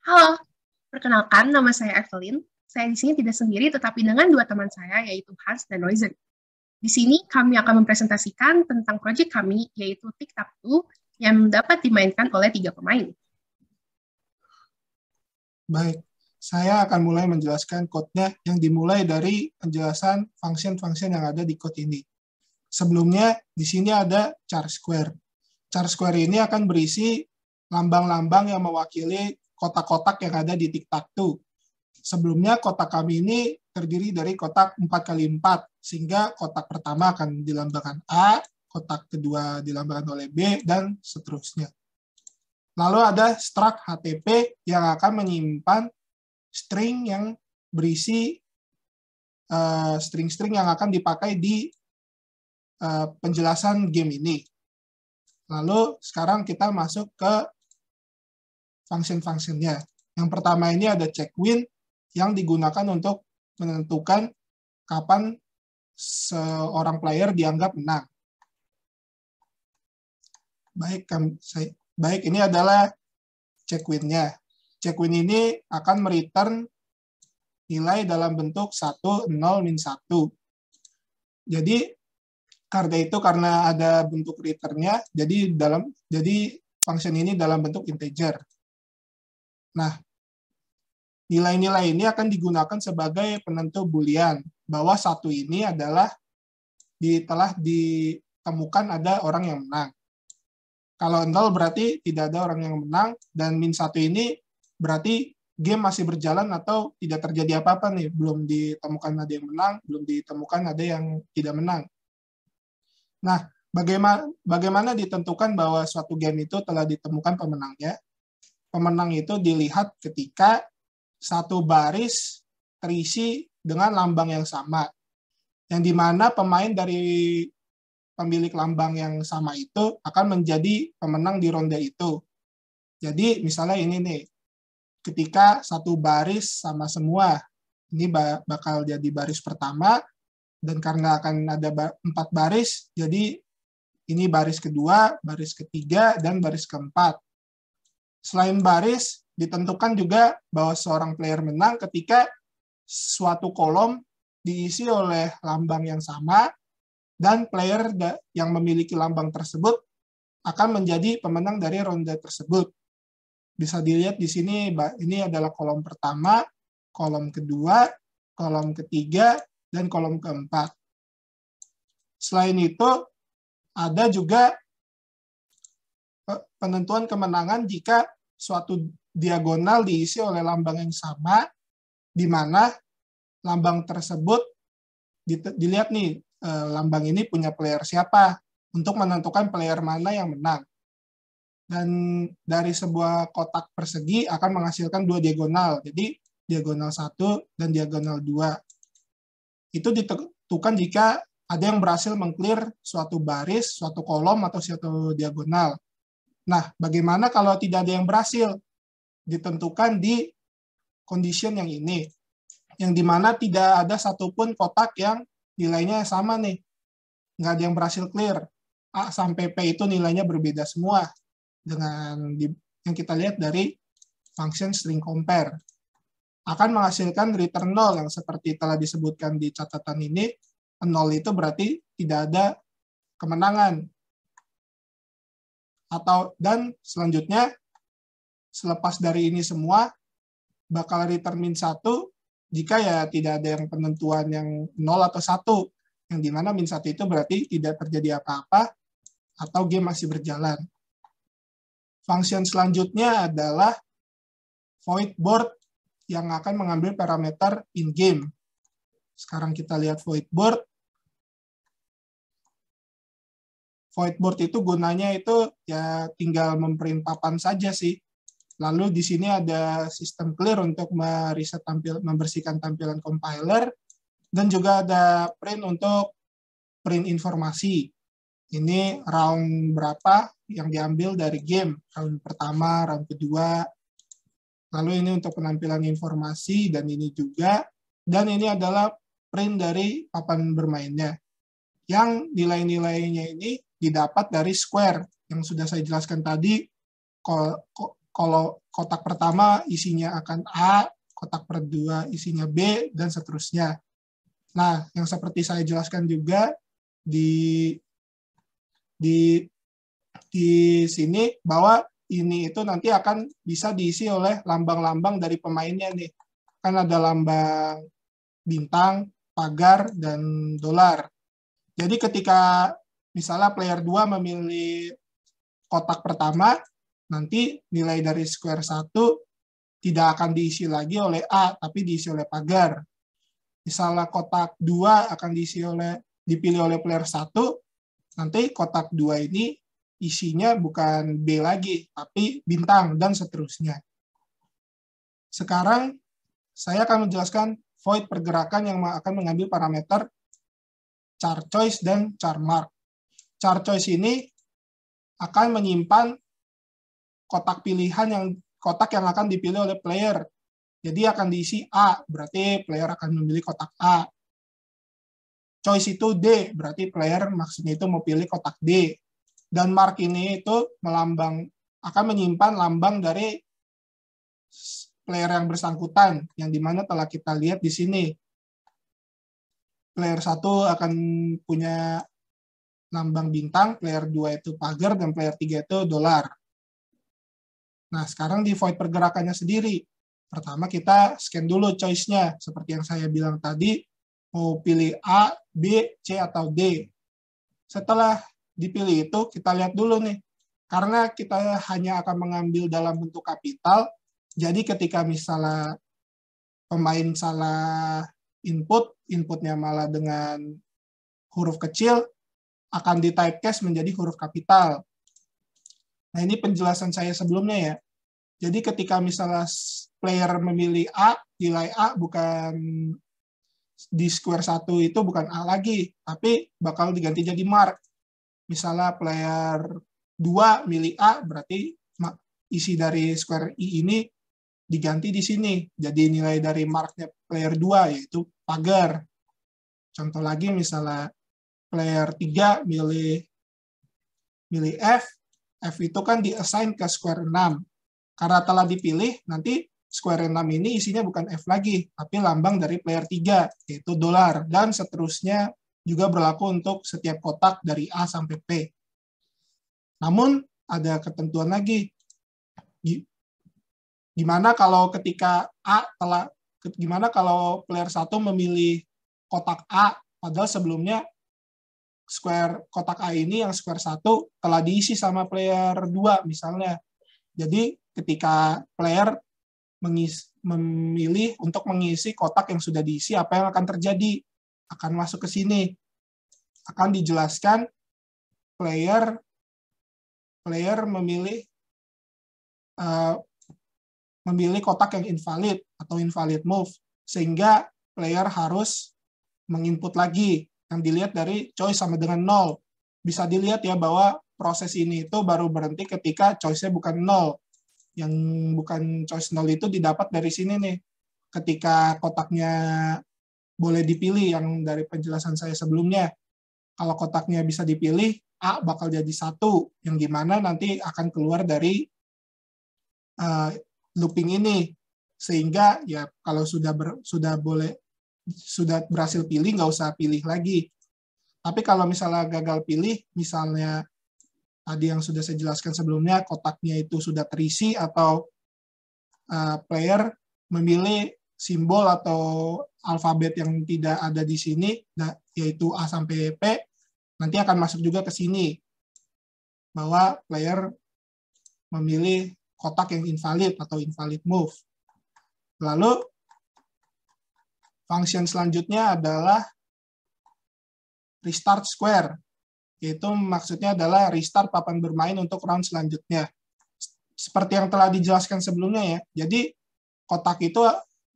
Halo, perkenalkan nama saya Evelyn. Saya di sini tidak sendiri tetapi dengan dua teman saya yaitu Hans dan Noizen. Di sini kami akan mempresentasikan tentang proyek kami yaitu TikTok 2 yang dapat dimainkan oleh tiga pemain. Baik, saya akan mulai menjelaskan kodenya yang dimulai dari penjelasan function-function yang ada di code ini. Sebelumnya, di sini ada char square. Char square ini akan berisi lambang-lambang yang mewakili kotak-kotak yang ada di TikTok tuh. Sebelumnya kotak kami ini terdiri dari kotak 4 kali 4 sehingga kotak pertama akan dilambangkan A, kotak kedua dilambangkan oleh B, dan seterusnya. Lalu ada struct HTP yang akan menyimpan string yang berisi eh, string-string uh, yang akan dipakai di uh, penjelasan game ini. Lalu sekarang kita masuk ke function-functionnya. Yang pertama ini ada check win yang digunakan untuk menentukan kapan seorang player dianggap menang. Baik, baik ini adalah check win-nya. Check win ini akan mereturn nilai dalam bentuk 1, 0, min 1. Jadi, karena itu karena ada bentuk returnnya, jadi dalam jadi function ini dalam bentuk integer. Nah, nilai-nilai ini akan digunakan sebagai penentu boolean bahwa satu ini adalah di, telah ditemukan ada orang yang menang. Kalau nol berarti tidak ada orang yang menang dan min satu ini berarti game masih berjalan atau tidak terjadi apa-apa nih, belum ditemukan ada yang menang, belum ditemukan ada yang tidak menang. Nah, bagaimana bagaimana ditentukan bahwa suatu game itu telah ditemukan pemenangnya? pemenang itu dilihat ketika satu baris terisi dengan lambang yang sama. Yang dimana pemain dari pemilik lambang yang sama itu akan menjadi pemenang di ronde itu. Jadi misalnya ini nih, ketika satu baris sama semua, ini bakal jadi baris pertama, dan karena akan ada empat baris, jadi ini baris kedua, baris ketiga, dan baris keempat. Selain baris, ditentukan juga bahwa seorang player menang ketika suatu kolom diisi oleh lambang yang sama dan player yang memiliki lambang tersebut akan menjadi pemenang dari ronde tersebut. Bisa dilihat di sini, ini adalah kolom pertama, kolom kedua, kolom ketiga, dan kolom keempat. Selain itu, ada juga penentuan kemenangan jika suatu diagonal diisi oleh lambang yang sama, di mana lambang tersebut dilihat nih eh, lambang ini punya player siapa untuk menentukan player mana yang menang. Dan dari sebuah kotak persegi akan menghasilkan dua diagonal. Jadi diagonal satu dan diagonal dua Itu ditentukan jika ada yang berhasil mengclear suatu baris, suatu kolom, atau suatu diagonal. Nah, bagaimana kalau tidak ada yang berhasil ditentukan di condition yang ini, yang dimana tidak ada satupun kotak yang nilainya sama nih, nggak ada yang berhasil clear. A sampai P itu nilainya berbeda semua dengan di, yang kita lihat dari function string compare. Akan menghasilkan return 0 yang seperti telah disebutkan di catatan ini, 0 itu berarti tidak ada kemenangan, atau dan selanjutnya selepas dari ini semua bakal return satu jika ya tidak ada yang penentuan yang 0 atau satu yang dimana min satu itu berarti tidak terjadi apa-apa atau game masih berjalan. Function selanjutnya adalah void board yang akan mengambil parameter in game. Sekarang kita lihat void board. Voidboard itu gunanya itu ya tinggal memprint papan saja sih. Lalu di sini ada sistem clear untuk meriset tampil, membersihkan tampilan compiler, dan juga ada print untuk print informasi. Ini round berapa yang diambil dari game, round pertama, round kedua. Lalu ini untuk penampilan informasi, dan ini juga. Dan ini adalah print dari papan bermainnya. Yang nilai-nilainya ini didapat dari square yang sudah saya jelaskan tadi. Kalau kotak pertama isinya akan A, kotak kedua isinya B, dan seterusnya. Nah, yang seperti saya jelaskan juga di di di sini bahwa ini itu nanti akan bisa diisi oleh lambang-lambang dari pemainnya nih. Kan ada lambang bintang, pagar, dan dolar. Jadi ketika misalnya player 2 memilih kotak pertama, nanti nilai dari square 1 tidak akan diisi lagi oleh A, tapi diisi oleh pagar. Misalnya kotak 2 akan diisi oleh dipilih oleh player 1, nanti kotak 2 ini isinya bukan B lagi, tapi bintang, dan seterusnya. Sekarang, saya akan menjelaskan void pergerakan yang akan mengambil parameter char choice dan char mark char choice ini akan menyimpan kotak pilihan yang kotak yang akan dipilih oleh player. Jadi akan diisi A, berarti player akan memilih kotak A. Choice itu D, berarti player maksudnya itu mau pilih kotak D. Dan mark ini itu melambang akan menyimpan lambang dari player yang bersangkutan, yang dimana telah kita lihat di sini. Player 1 akan punya lambang bintang, player 2 itu pagar, dan player 3 itu dolar. Nah, sekarang di void pergerakannya sendiri. Pertama kita scan dulu choice-nya. Seperti yang saya bilang tadi, mau pilih A, B, C, atau D. Setelah dipilih itu, kita lihat dulu nih. Karena kita hanya akan mengambil dalam bentuk kapital, jadi ketika misalnya pemain salah input, inputnya malah dengan huruf kecil, akan ditypecast menjadi huruf kapital. Nah, ini penjelasan saya sebelumnya ya. Jadi ketika misalnya player memilih A, nilai A bukan di square 1 itu bukan A lagi, tapi bakal diganti jadi mark. Misalnya player 2 milih A, berarti isi dari square I ini diganti di sini. Jadi nilai dari marknya player 2 yaitu pagar. Contoh lagi misalnya player 3 milih milih F, F itu kan diassign ke square 6. Karena telah dipilih, nanti square 6 ini isinya bukan F lagi, tapi lambang dari player 3, yaitu dolar. Dan seterusnya juga berlaku untuk setiap kotak dari A sampai P. Namun, ada ketentuan lagi. Gimana kalau ketika A telah, gimana kalau player 1 memilih kotak A, padahal sebelumnya square kotak A ini yang square 1 telah diisi sama player 2 misalnya. Jadi ketika player mengisi, memilih untuk mengisi kotak yang sudah diisi, apa yang akan terjadi? Akan masuk ke sini. Akan dijelaskan player player memilih uh, memilih kotak yang invalid atau invalid move sehingga player harus menginput lagi yang dilihat dari choice sama dengan nol. Bisa dilihat ya bahwa proses ini itu baru berhenti ketika choice-nya bukan nol. Yang bukan choice nol itu didapat dari sini nih. Ketika kotaknya boleh dipilih yang dari penjelasan saya sebelumnya. Kalau kotaknya bisa dipilih, A bakal jadi satu, yang dimana nanti akan keluar dari uh, looping ini sehingga ya kalau sudah ber, sudah boleh sudah berhasil pilih nggak usah pilih lagi. Tapi kalau misalnya gagal pilih, misalnya tadi yang sudah saya jelaskan sebelumnya kotaknya itu sudah terisi atau uh, player memilih simbol atau alfabet yang tidak ada di sini, yaitu A sampai P, nanti akan masuk juga ke sini bahwa player memilih kotak yang invalid atau invalid move. Lalu Function selanjutnya adalah restart square, yaitu maksudnya adalah restart papan bermain untuk round selanjutnya. Seperti yang telah dijelaskan sebelumnya ya, jadi kotak itu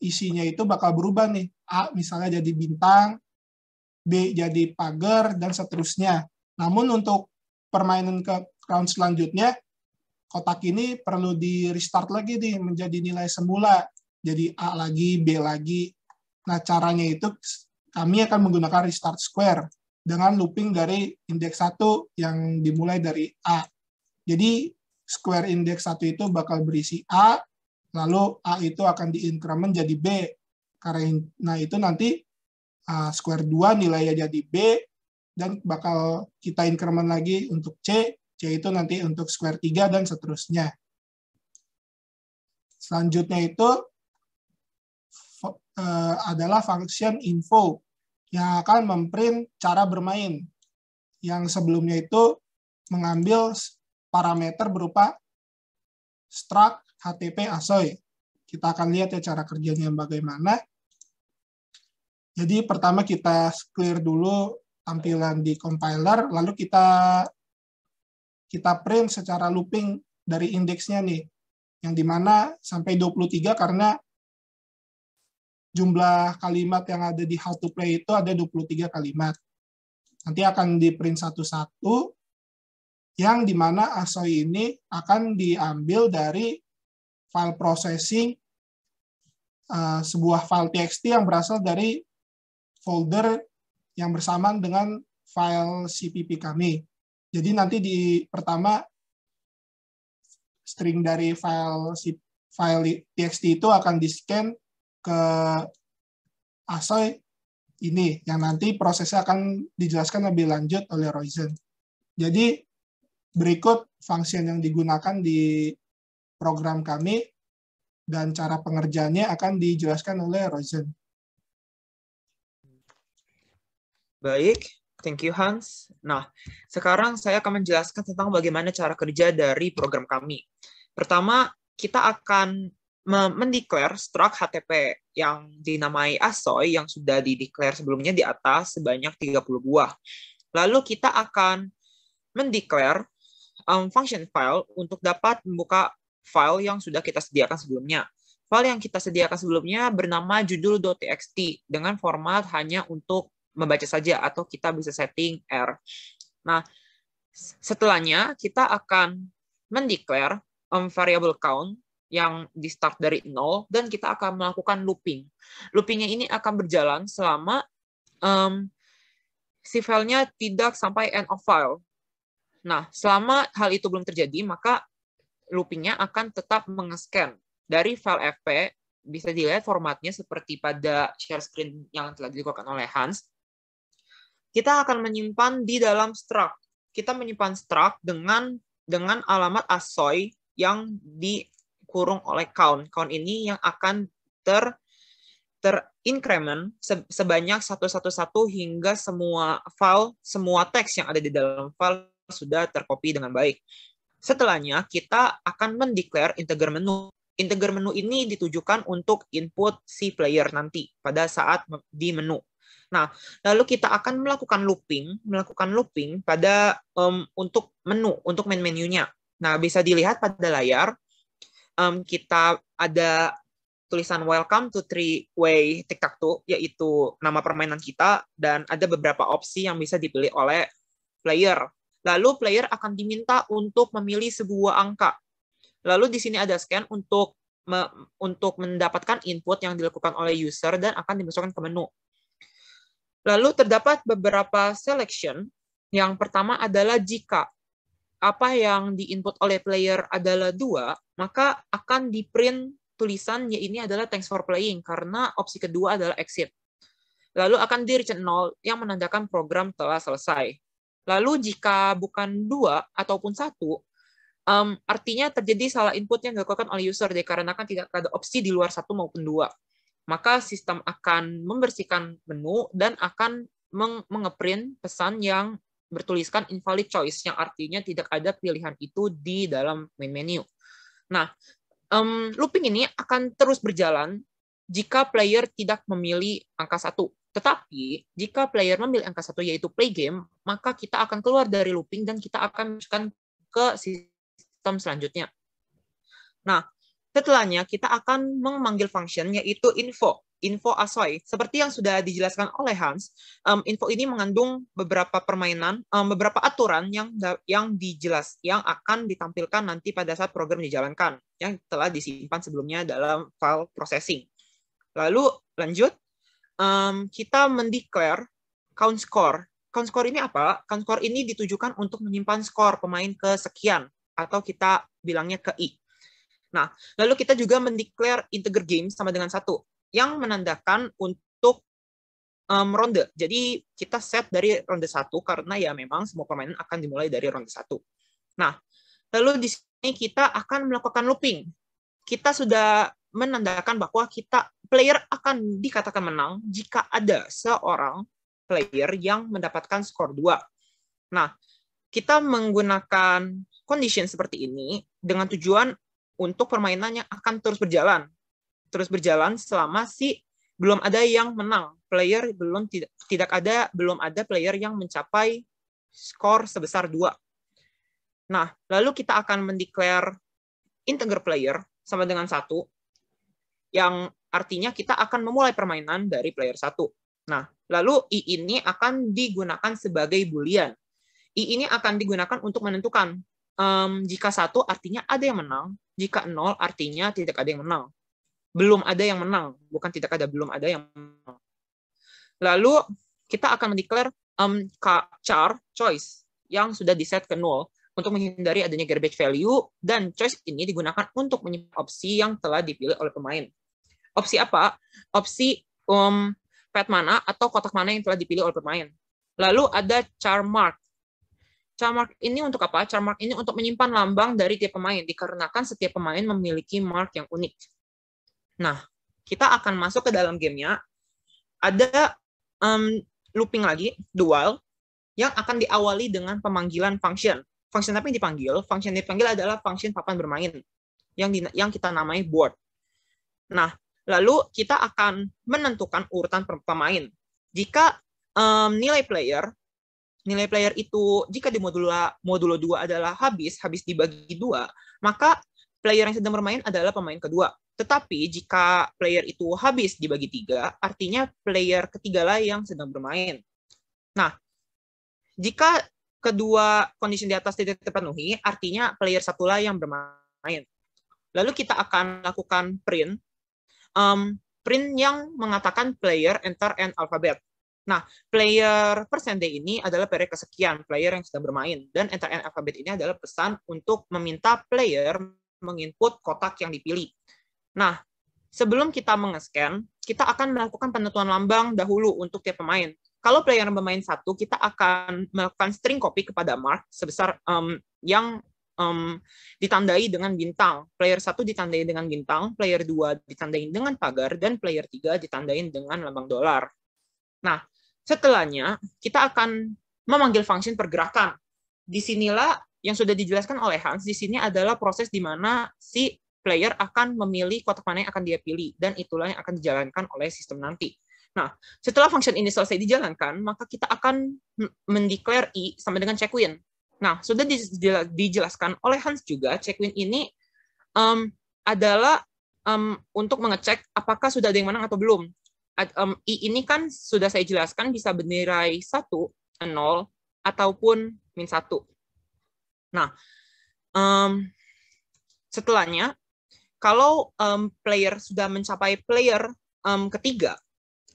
isinya itu bakal berubah nih. A misalnya jadi bintang, B jadi pagar, dan seterusnya. Namun untuk permainan ke round selanjutnya, kotak ini perlu di restart lagi nih menjadi nilai semula. Jadi A lagi, B lagi, Nah, caranya itu kami akan menggunakan restart square dengan looping dari indeks 1 yang dimulai dari A. Jadi, square indeks 1 itu bakal berisi A, lalu A itu akan di increment jadi B. Karena nah itu nanti uh, square 2 nilainya jadi B, dan bakal kita increment lagi untuk C, C itu nanti untuk square 3, dan seterusnya. Selanjutnya itu Eh, adalah function info yang akan memprint cara bermain yang sebelumnya itu mengambil parameter berupa struct HTTP asoy. Kita akan lihat ya cara kerjanya bagaimana. Jadi pertama kita clear dulu tampilan di compiler, lalu kita kita print secara looping dari indeksnya nih, yang dimana sampai 23 karena jumlah kalimat yang ada di how to play itu ada 23 kalimat. Nanti akan di print satu-satu, yang dimana asoi ini akan diambil dari file processing uh, sebuah file txt yang berasal dari folder yang bersamaan dengan file CPP kami. Jadi nanti di pertama string dari file file txt itu akan di scan ke asoy ini yang nanti prosesnya akan dijelaskan lebih lanjut oleh Roizen. Jadi berikut fungsi yang digunakan di program kami dan cara pengerjaannya akan dijelaskan oleh Roizen. Baik, thank you Hans. Nah, sekarang saya akan menjelaskan tentang bagaimana cara kerja dari program kami. Pertama, kita akan mendeklar struk HTP yang dinamai ASOI yang sudah dideklar sebelumnya di atas sebanyak 30 buah. Lalu kita akan mendeklar um, function file untuk dapat membuka file yang sudah kita sediakan sebelumnya. File yang kita sediakan sebelumnya bernama judul.txt dengan format hanya untuk membaca saja atau kita bisa setting R. Nah, setelahnya kita akan mendeklar um, variable count yang di start dari nol dan kita akan melakukan looping. Loopingnya ini akan berjalan selama um, si filenya tidak sampai end of file. Nah, selama hal itu belum terjadi, maka loopingnya akan tetap mengescan dari file FP. Bisa dilihat formatnya seperti pada share screen yang telah dilakukan oleh Hans. Kita akan menyimpan di dalam struct. Kita menyimpan struct dengan dengan alamat asoy yang di dikurung oleh count. Count ini yang akan ter terincrement sebanyak satu satu hingga semua file, semua teks yang ada di dalam file sudah tercopy dengan baik. Setelahnya, kita akan mendeklar integer menu. Integer menu ini ditujukan untuk input si player nanti pada saat di menu. Nah, lalu kita akan melakukan looping, melakukan looping pada um, untuk menu, untuk main menunya. Nah, bisa dilihat pada layar, um, kita ada tulisan welcome to three way tiktok tuh yaitu nama permainan kita dan ada beberapa opsi yang bisa dipilih oleh player. Lalu player akan diminta untuk memilih sebuah angka. Lalu di sini ada scan untuk me, untuk mendapatkan input yang dilakukan oleh user dan akan dimasukkan ke menu. Lalu terdapat beberapa selection. Yang pertama adalah jika apa yang diinput oleh player adalah dua, maka akan diprint tulisan ya ini adalah thanks for playing karena opsi kedua adalah exit. Lalu akan di return 0 yang menandakan program telah selesai. Lalu jika bukan dua ataupun satu, um, artinya terjadi salah input yang dilakukan oleh user dikarenakan tidak ada opsi di luar satu maupun dua. Maka sistem akan membersihkan menu dan akan mengeprint pesan yang bertuliskan invalid choice yang artinya tidak ada pilihan itu di dalam main menu. Nah, um, looping ini akan terus berjalan jika player tidak memilih angka satu. Tetapi jika player memilih angka satu yaitu play game, maka kita akan keluar dari looping dan kita akan masukkan ke sistem selanjutnya. Nah, setelahnya kita akan memanggil function yaitu info info asoy. Seperti yang sudah dijelaskan oleh Hans, um, info ini mengandung beberapa permainan, um, beberapa aturan yang yang dijelas, yang akan ditampilkan nanti pada saat program dijalankan, yang telah disimpan sebelumnya dalam file processing. Lalu lanjut, um, kita mendeklar count score. Count score ini apa? Count score ini ditujukan untuk menyimpan skor pemain ke sekian atau kita bilangnya ke i. Nah, lalu kita juga mendeklar integer game sama dengan satu yang menandakan untuk um, ronde. Jadi kita set dari ronde satu karena ya memang semua permainan akan dimulai dari ronde satu. Nah, lalu di sini kita akan melakukan looping. Kita sudah menandakan bahwa kita player akan dikatakan menang jika ada seorang player yang mendapatkan skor 2. Nah, kita menggunakan condition seperti ini dengan tujuan untuk permainannya akan terus berjalan terus berjalan selama si belum ada yang menang player belum tidak ada belum ada player yang mencapai skor sebesar dua nah lalu kita akan mendeklar integer player sama dengan satu yang artinya kita akan memulai permainan dari player satu nah lalu i ini akan digunakan sebagai boolean i ini akan digunakan untuk menentukan um, jika satu artinya ada yang menang jika nol artinya tidak ada yang menang belum ada yang menang, bukan tidak ada, belum ada yang menang. Lalu kita akan mendeklar um, char choice yang sudah di set ke nol untuk menghindari adanya garbage value dan choice ini digunakan untuk menyimpan opsi yang telah dipilih oleh pemain. Opsi apa? Opsi um, pet mana atau kotak mana yang telah dipilih oleh pemain. Lalu ada char mark. Char mark ini untuk apa? Char mark ini untuk menyimpan lambang dari tiap pemain dikarenakan setiap pemain memiliki mark yang unik. Nah, kita akan masuk ke dalam gamenya. Ada um, looping lagi, dual, yang akan diawali dengan pemanggilan function. Function apa yang dipanggil? Function yang dipanggil adalah function papan bermain, yang, di, yang kita namai board. Nah, lalu kita akan menentukan urutan pemain. Jika um, nilai player, nilai player itu jika di modulo, modulo 2 adalah habis, habis dibagi dua, maka player yang sedang bermain adalah pemain kedua. Tetapi jika player itu habis dibagi tiga, artinya player ketiga lah yang sedang bermain. Nah, jika kedua kondisi di atas tidak terpenuhi, artinya player satu lah yang bermain. Lalu kita akan lakukan print, um, print yang mengatakan player enter an alphabet. Nah, player persen D ini adalah player kesekian, player yang sedang bermain. Dan enter an alphabet ini adalah pesan untuk meminta player menginput kotak yang dipilih. Nah, sebelum kita mengescan, kita akan melakukan penentuan lambang dahulu untuk tiap pemain. Kalau player pemain satu, kita akan melakukan string copy kepada mark sebesar um, yang um, ditandai dengan bintang. Player satu ditandai dengan bintang, player dua ditandai dengan pagar, dan player tiga ditandai dengan lambang dolar. Nah, setelahnya kita akan memanggil function pergerakan. Disinilah yang sudah dijelaskan oleh Hans, di sini adalah proses di mana si player akan memilih kotak mana yang akan dia pilih, dan itulah yang akan dijalankan oleh sistem nanti. Nah, setelah function ini selesai dijalankan, maka kita akan mendeklar i sama dengan check win. Nah, sudah dijelaskan oleh Hans juga, check win ini um, adalah um, untuk mengecek apakah sudah ada yang menang atau belum. At, um, i ini kan sudah saya jelaskan bisa bernilai 1, 0, ataupun min 1. Nah, um, setelahnya kalau um, player sudah mencapai player um, ketiga,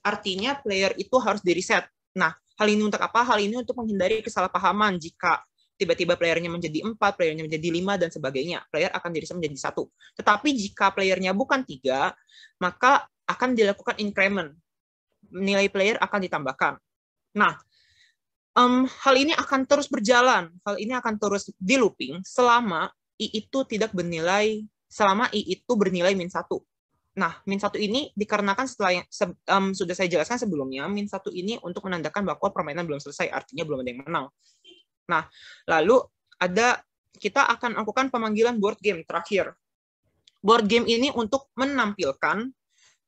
artinya player itu harus di reset. Nah, hal ini untuk apa? Hal ini untuk menghindari kesalahpahaman jika tiba-tiba playernya menjadi empat, playernya menjadi lima, dan sebagainya. Player akan diriset menjadi satu. Tetapi jika playernya bukan tiga, maka akan dilakukan increment. Nilai player akan ditambahkan. Nah, um, hal ini akan terus berjalan. Hal ini akan terus di looping selama I itu tidak bernilai selama I itu bernilai min satu. Nah, min satu ini dikarenakan setelah se, um, sudah saya jelaskan sebelumnya, min satu ini untuk menandakan bahwa permainan belum selesai, artinya belum ada yang menang. Nah, lalu ada kita akan lakukan pemanggilan board game terakhir. Board game ini untuk menampilkan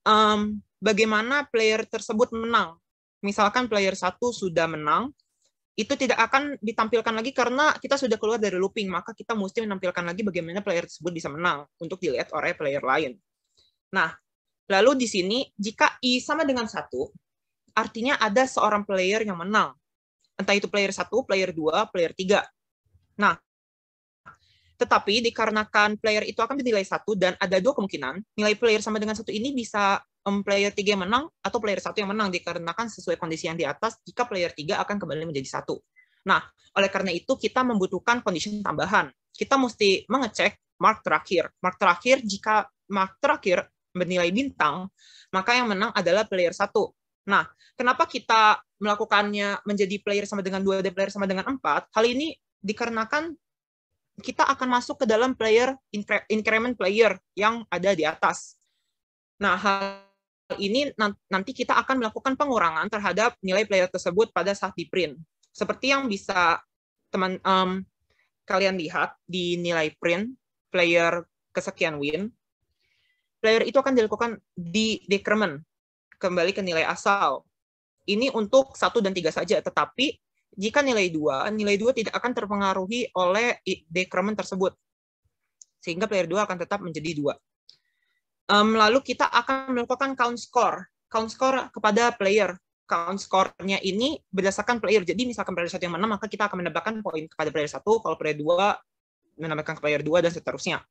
um, bagaimana player tersebut menang. Misalkan player satu sudah menang, itu tidak akan ditampilkan lagi karena kita sudah keluar dari looping, maka kita mesti menampilkan lagi bagaimana player tersebut bisa menang untuk dilihat oleh player lain. Nah, lalu di sini jika i sama dengan satu, artinya ada seorang player yang menang. Entah itu player satu, player dua, player tiga. Nah, tetapi dikarenakan player itu akan dinilai satu dan ada dua kemungkinan nilai player sama dengan satu ini bisa um, player 3 yang menang atau player satu yang menang dikarenakan sesuai kondisi yang di atas jika player 3 akan kembali menjadi satu. Nah, oleh karena itu kita membutuhkan kondisi tambahan. Kita mesti mengecek mark terakhir. Mark terakhir jika mark terakhir bernilai bintang, maka yang menang adalah player satu. Nah, kenapa kita melakukannya menjadi player sama dengan dua dan player sama dengan empat? Hal ini dikarenakan kita akan masuk ke dalam player increment player yang ada di atas. Nah, hal ini nanti kita akan melakukan pengurangan terhadap nilai player tersebut pada saat di print. Seperti yang bisa teman um, kalian lihat di nilai print player kesekian win, player itu akan dilakukan di decrement kembali ke nilai asal. Ini untuk satu dan tiga saja, tetapi jika nilai dua, nilai dua tidak akan terpengaruhi oleh decrement tersebut. Sehingga player dua akan tetap menjadi dua. Um, lalu kita akan melakukan count score, count score kepada player. Count score-nya ini berdasarkan player. Jadi misalkan player satu yang menang, maka kita akan menambahkan poin kepada player satu. Kalau player dua menambahkan ke player dua dan seterusnya.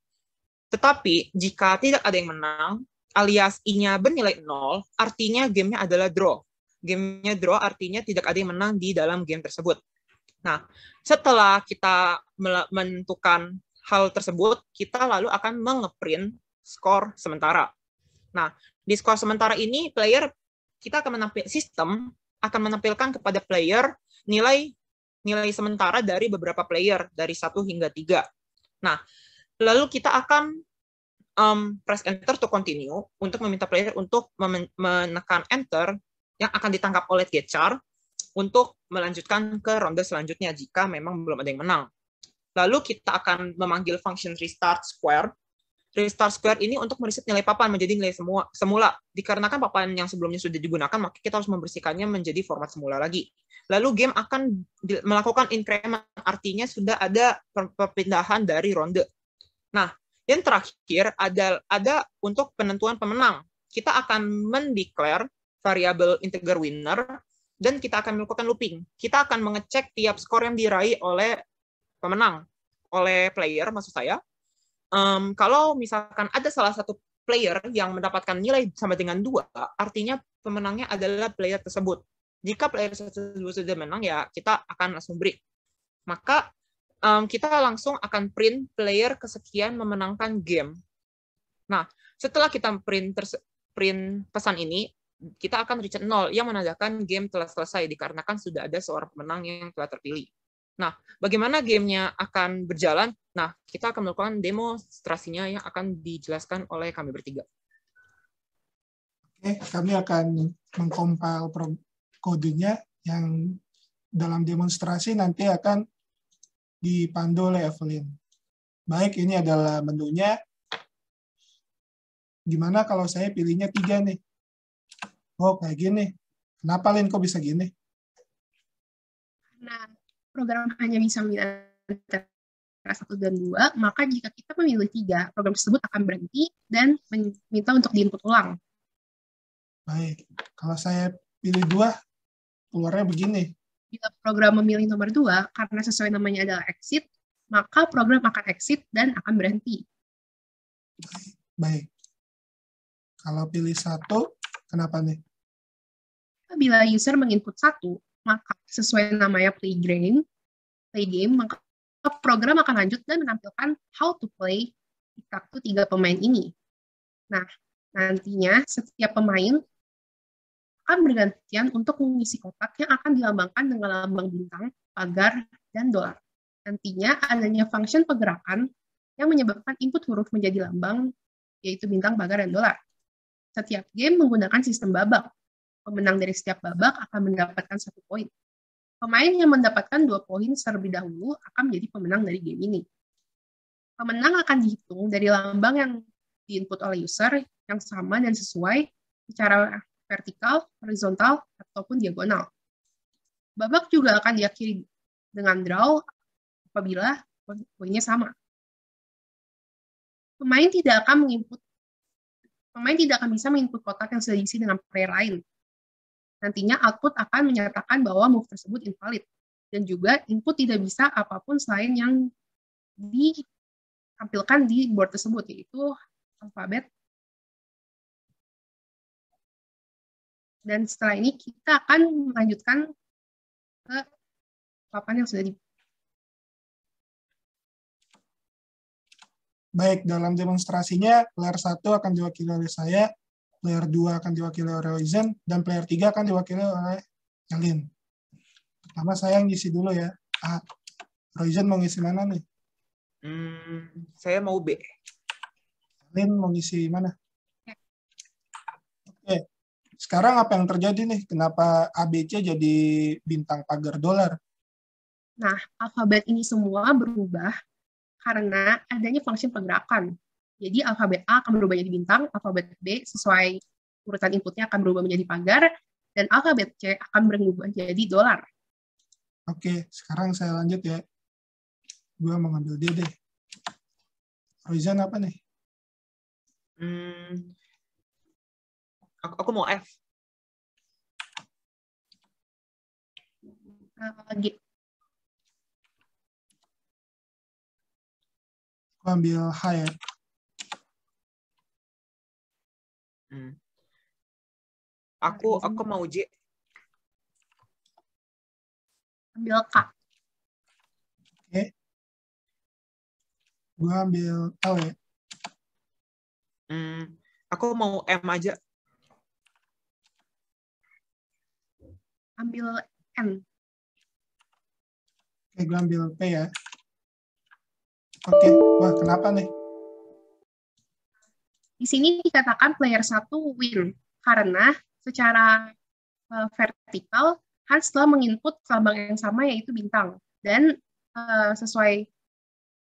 Tetapi jika tidak ada yang menang, alias i-nya bernilai nol, artinya gamenya adalah draw. Gamenya draw artinya tidak ada yang menang di dalam game tersebut. Nah, setelah kita menentukan hal tersebut, kita lalu akan mengeprint skor sementara. Nah, di skor sementara ini player kita akan menampil sistem akan menampilkan kepada player nilai nilai sementara dari beberapa player dari 1 hingga 3. Nah, lalu kita akan um, press enter to continue untuk meminta player untuk menekan enter yang akan ditangkap oleh Getchar untuk melanjutkan ke ronde selanjutnya jika memang belum ada yang menang. Lalu kita akan memanggil function restart square Restart Square ini untuk mereset nilai papan menjadi nilai semua semula. Dikarenakan papan yang sebelumnya sudah digunakan, maka kita harus membersihkannya menjadi format semula lagi. Lalu game akan melakukan increment, artinya sudah ada perpindahan dari ronde. Nah, yang terakhir ada ada untuk penentuan pemenang. Kita akan mendeklar variabel integer winner dan kita akan melakukan looping. Kita akan mengecek tiap skor yang diraih oleh pemenang, oleh player maksud saya, um, kalau misalkan ada salah satu player yang mendapatkan nilai sama dengan dua, artinya pemenangnya adalah player tersebut. Jika player tersebut sudah menang, ya kita akan langsung break. Maka um, kita langsung akan print player kesekian memenangkan game. Nah, setelah kita print print pesan ini, kita akan reset nol yang menandakan game telah selesai dikarenakan sudah ada seorang pemenang yang telah terpilih. Nah, bagaimana gamenya akan berjalan? Nah, kita akan melakukan demonstrasinya yang akan dijelaskan oleh kami bertiga. Oke, kami akan mengkompil kodenya yang dalam demonstrasi nanti akan dipandu oleh Evelyn. Baik, ini adalah menunya. Gimana kalau saya pilihnya tiga nih? Oh, kayak gini. Kenapa, Lin? Kok bisa gini? Nah, program hanya bisa memilih antara satu dan dua, maka jika kita memilih tiga, program tersebut akan berhenti dan meminta untuk diinput ulang. Baik, kalau saya pilih dua, keluarnya begini. Jika program memilih nomor dua, karena sesuai namanya adalah exit, maka program akan exit dan akan berhenti. Baik. Kalau pilih satu, kenapa nih? Bila user menginput satu, maka sesuai namanya playground, play game, maka program akan lanjut dan menampilkan how to play kartu tiga pemain ini. Nah, nantinya setiap pemain akan bergantian untuk mengisi kotak yang akan dilambangkan dengan lambang bintang, pagar, dan dolar. Nantinya adanya function pergerakan yang menyebabkan input huruf menjadi lambang, yaitu bintang, pagar, dan dolar. Setiap game menggunakan sistem babak. Pemenang dari setiap babak akan mendapatkan satu poin. Pemain yang mendapatkan dua poin terlebih dahulu akan menjadi pemenang dari game ini. Pemenang akan dihitung dari lambang yang diinput oleh user yang sama dan sesuai secara vertikal, horizontal, ataupun diagonal. Babak juga akan diakhiri dengan draw apabila poinnya sama. Pemain tidak akan menginput pemain tidak akan bisa menginput kotak yang sudah diisi dengan player lain nantinya output akan menyatakan bahwa move tersebut invalid. Dan juga input tidak bisa apapun selain yang ditampilkan di board tersebut, yaitu alfabet. Dan setelah ini kita akan melanjutkan ke papan yang sudah di Baik, dalam demonstrasinya, layar satu akan diwakili oleh saya, player 2 akan diwakili oleh Oizen, dan player 3 akan diwakili oleh Yalin. Pertama saya yang ngisi dulu ya. A. Ah, Roizen mau ngisi mana nih? Hmm, saya mau B. Yalin mau ngisi mana? Oke. Sekarang apa yang terjadi nih? Kenapa ABC jadi bintang pagar dolar? Nah, alfabet ini semua berubah karena adanya fungsi pergerakan jadi alfabet A akan berubah jadi bintang, alfabet B sesuai urutan inputnya akan berubah menjadi pagar, dan alfabet C akan berubah jadi dolar. Oke, sekarang saya lanjut ya. Gue mau ngambil D deh. Rizan apa nih? Hmm, aku, aku mau F. Uh, G. ambil H ya. Hmm. Aku aku mau J. Ambil K. Oke. Okay. Gue ambil tau ya. Hmm, aku mau M aja. Ambil m Oke, gue ambil P ya. Oke, okay. wah kenapa nih? Di sini dikatakan player satu win karena secara uh, vertikal Hans telah menginput lambang yang sama yaitu bintang dan uh, sesuai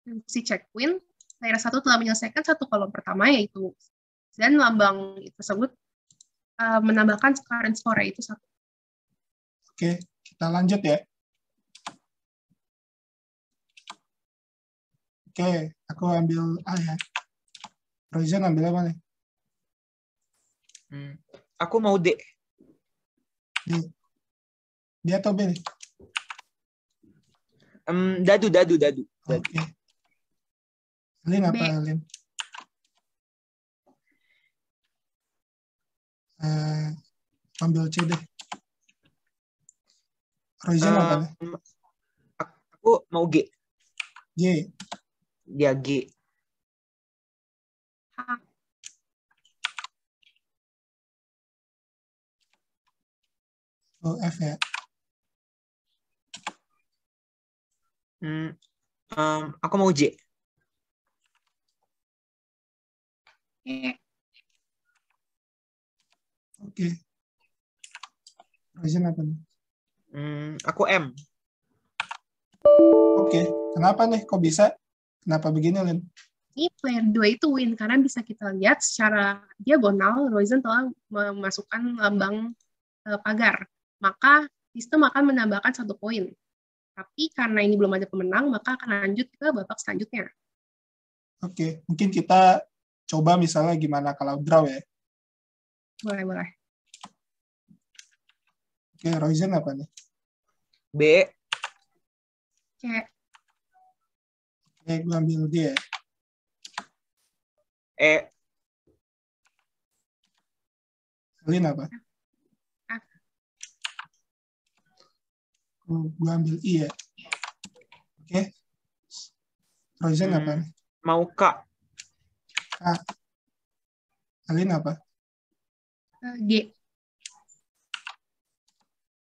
fungsi check win player satu telah menyelesaikan satu kolom pertama yaitu dan lambang tersebut uh, menambahkan current score itu satu. Oke, kita lanjut ya. Oke, aku ambil A ya. Royza ngambil apa nih? Hmm. Aku mau D. D. D atau B nih? Um, dadu, dadu, dadu. Oke. Okay. Lin apa, B. Lin? Uh, ambil C deh. Royzen um, apa nih? Aku mau G. G. Dia G oh F ya hmm, um, aku mau J Oke. Okay. apa nih? Hmm, aku M. Oke, okay. kenapa nih? Kok bisa? Kenapa begini, Lin? ini player 2 itu win karena bisa kita lihat secara diagonal Roizen telah memasukkan lambang uh, pagar maka sistem akan menambahkan satu poin tapi karena ini belum ada pemenang maka akan lanjut ke babak selanjutnya oke mungkin kita coba misalnya gimana kalau draw ya boleh boleh oke okay, apa nih B C Oke, gue ambil dia. Ya. Eh. Kalian apa? Ah. aku Oh, ambil I ya. Oke. Okay. Frozen hmm, apa? Mau K. K. Kalian apa? Eh, G.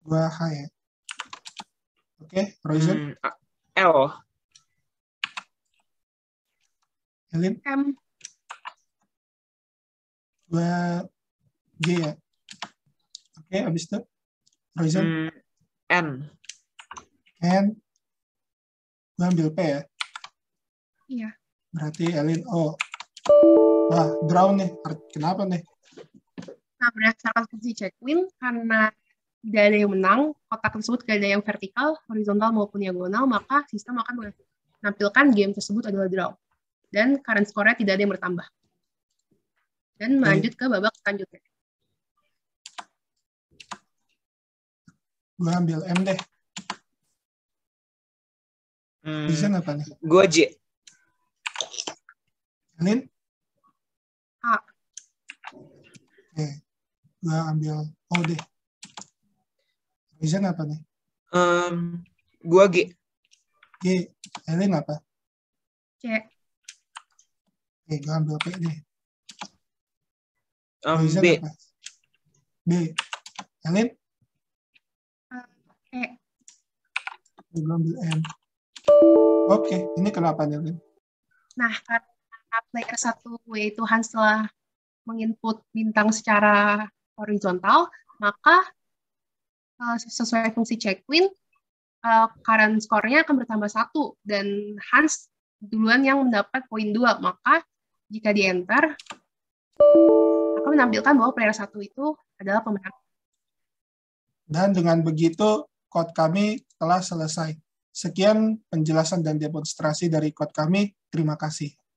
Gue H ya. Oke, okay, Frozen. Hmm, L. Helen? M dua g ya. Oke, okay, habis itu Horizon Hmm, N. N. Gue ambil P ya. Iya. Berarti Elin O. Oh. Wah, drown nih. Kenapa nih? Nah, berdasarkan fungsi check win karena tidak ada yang menang, kotak tersebut tidak ada yang vertikal, horizontal maupun diagonal, maka sistem akan menampilkan game tersebut adalah draw. Dan current score-nya tidak ada yang bertambah dan hmm. lanjut ke babak selanjutnya. Gue ambil M deh. Hmm. Bisa apa nih? Gue J. Anin? A. Oke. Gue ambil O deh. Bisa apa nih? Um, gue G. G. Elin apa? C. Oke, gue ambil P deh. Um, B. B. Yang E. Eh, Gue ambil M. Oke, okay. ini kenapa nih? Nah, karena player satu yaitu Hans telah menginput bintang secara horizontal, maka uh, sesuai fungsi check win, uh, eh, current skornya akan bertambah satu dan Hans duluan yang mendapat poin dua maka jika di enter menampilkan bahwa player satu itu adalah pemenang. Dan dengan begitu, code kami telah selesai. Sekian penjelasan dan demonstrasi dari code kami. Terima kasih.